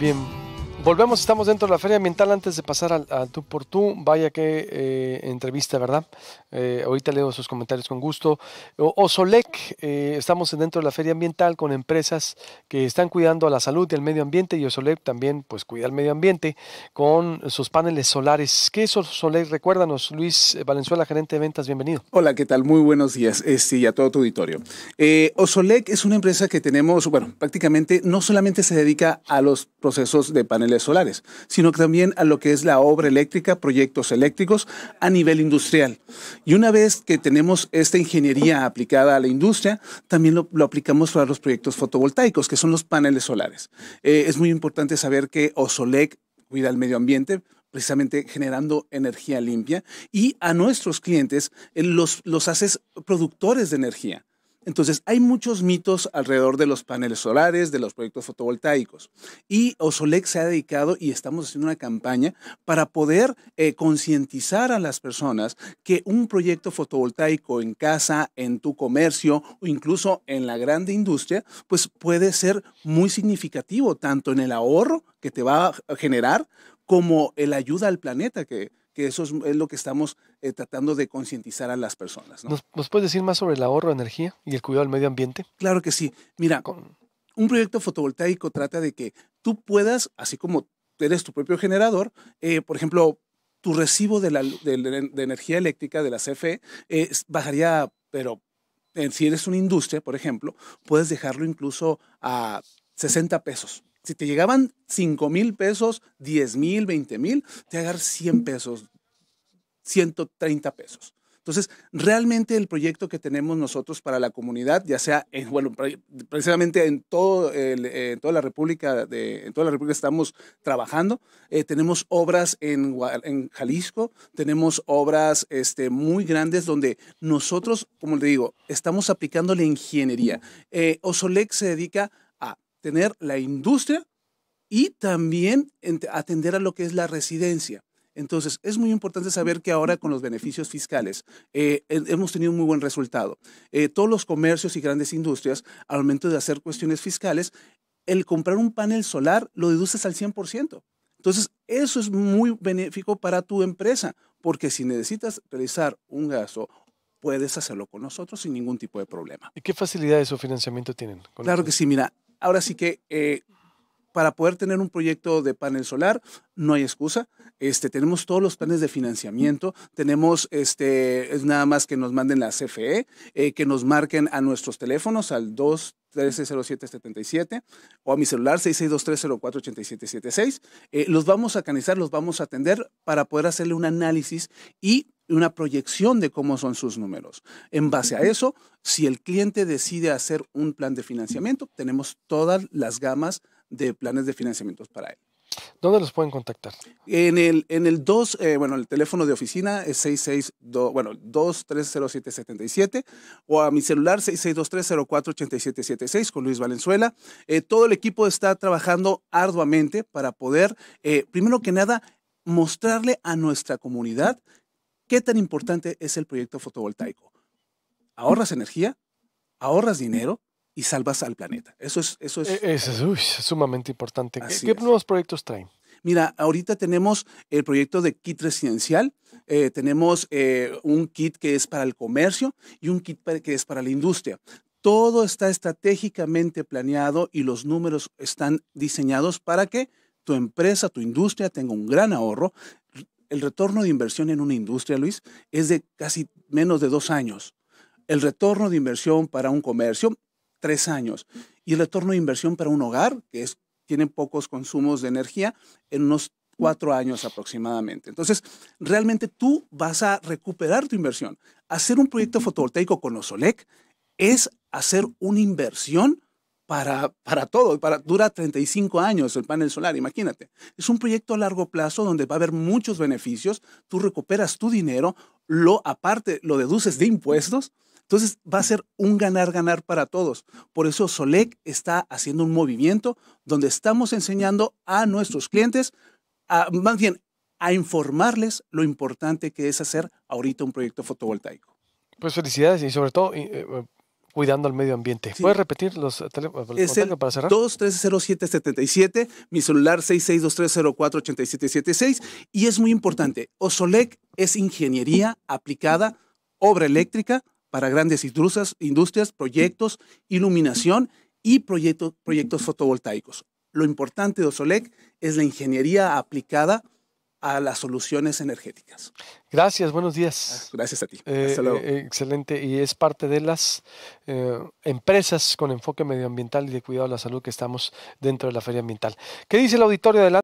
любим Volvemos, estamos dentro de la Feria Ambiental. Antes de pasar al, tú por tú, vaya que eh, entrevista, ¿verdad? Eh, ahorita leo sus comentarios con gusto. Osolec, eh, estamos dentro de la Feria Ambiental con empresas que están cuidando a la salud y el medio ambiente. Y Osolec también, pues, cuida el medio ambiente con sus paneles solares. ¿Qué es Osolec? Recuérdanos, Luis Valenzuela, gerente de ventas, bienvenido. Hola, ¿qué tal? Muy buenos días y a todo tu auditorio. Osolec es una empresa que tenemos, bueno, prácticamente no solamente se dedica a los procesos de paneles solares, sino también a lo que es la obra eléctrica, proyectos eléctricos a nivel industrial. Y una vez que tenemos esta ingeniería aplicada a la industria, también lo, aplicamos para los proyectos fotovoltaicos, que son los paneles solares. Eh, es muy importante saber que Osolec cuida el medio ambiente, precisamente generando energía limpia y a nuestros clientes eh, los, los haces productores de energía. Entonces, hay muchos mitos alrededor de los paneles solares, de los proyectos fotovoltaicos. Y Osolec se ha dedicado y estamos haciendo una campaña para poder eh, concientizar a las personas que un proyecto fotovoltaico en casa, en tu comercio o incluso en la grande industria, pues puede ser muy significativo, tanto en el ahorro que te va a generar como la ayuda al planeta que, eso es, lo que estamos eh, tratando de concientizar a las personas. ¿Nos, puedes decir más sobre el ahorro de energía y el cuidado del medio ambiente? Claro que sí. Mira, un proyecto fotovoltaico trata de que tú puedas, así como eres tu propio generador, eh, por ejemplo, tu recibo de, energía eléctrica de la CFE eh, bajaría, pero si eres una industria, por ejemplo, puedes dejarlo incluso a 60 pesos. Si te llegaban 5 mil pesos, 10 mil, 20 mil, te va a dar 100 pesos, 130 pesos. Entonces, realmente el proyecto que tenemos nosotros para la comunidad, ya sea, en, bueno, precisamente en, todo en toda la República, de, en toda la República estamos trabajando. Eh, tenemos obras en, en, Jalisco, tenemos obras este, muy grandes donde nosotros, como le digo, estamos aplicando la ingeniería. Eh, se dedica tener la industria y también atender a lo que es la residencia. Entonces, es muy importante saber que ahora con los beneficios fiscales eh, hemos tenido un muy buen resultado. Eh, todos los comercios y grandes industrias, al momento de hacer cuestiones fiscales, el comprar un panel solar lo deduces al 100%. Entonces, eso es muy benéfico para tu empresa, porque si necesitas realizar un gasto, puedes hacerlo con nosotros sin ningún tipo de problema. ¿Y qué facilidades o financiamiento tienen? claro que sí, mira, Ahora sí que eh, para poder tener un proyecto de panel solar, no hay excusa. Este, tenemos todos los planes de financiamiento, tenemos este, es nada más que nos manden la CFE, eh, que nos marquen a nuestros teléfonos al 2 o a mi celular 6623048776. Eh, los vamos a canalizar, los vamos a atender para poder hacerle un análisis y una proyección de cómo son sus números. En base a eso, si el cliente decide hacer un plan de financiamiento, tenemos todas las gamas de planes de financiamiento para él. ¿Dónde los pueden contactar? En el, en el 2, eh, bueno, el teléfono de oficina es 662, bueno, 230777 o a mi celular 662-304-8776, con Luis Valenzuela. Eh, todo el equipo está trabajando arduamente para poder, eh, primero que nada, mostrarle a nuestra comunidad ¿Qué tan importante es el proyecto fotovoltaico? Ahorras energía, ahorras dinero y salvas al planeta. Eso es... Eso es, e, sumamente importante. ¿Qué, nuevos proyectos traen? Mira, ahorita tenemos el proyecto de kit residencial, eh, tenemos eh, un kit que es para el comercio y un kit que es para la industria. Todo está estratégicamente planeado y los números están diseñados para que tu empresa, tu industria tenga un gran ahorro, el retorno de inversión en una industria, Luis, es de casi menos de dos años. El retorno de inversión para un comercio, tres años. Y el retorno de inversión para un hogar, que es, tiene pocos consumos de energía, en unos cuatro años aproximadamente. Entonces, realmente tú vas a recuperar tu inversión. Hacer un proyecto fotovoltaico con Osolec es hacer una inversión para, para todo, para, dura 35 años el panel solar, imagínate. Es un proyecto a largo plazo donde va a haber muchos beneficios, tú recuperas tu dinero, lo aparte lo deduces de impuestos, entonces va a ser un ganar-ganar para todos. Por eso Solec está haciendo un movimiento donde estamos enseñando a nuestros clientes, más bien a informarles lo importante que es hacer ahorita un proyecto fotovoltaico. Pues felicidades y sobre todo eh, cuidando al medio ambiente. Puede ¿Puedes repetir los eh, teléfonos eh, para cerrar? 230777, mi celular 6623048776 y es muy importante, Osolec es ingeniería aplicada, obra eléctrica para grandes industrias, industrias proyectos, iluminación y proyectos, proyectos fotovoltaicos. Lo importante de Osolec es la ingeniería aplicada a las soluciones energéticas. Gracias, buenos días. Ah, gracias a ti. Eh, Hasta luego. Eh, excelente, y es parte de las eh, empresas con enfoque medioambiental y de cuidado a la salud que estamos dentro de la feria ambiental. ¿Qué dice el auditorio adelante?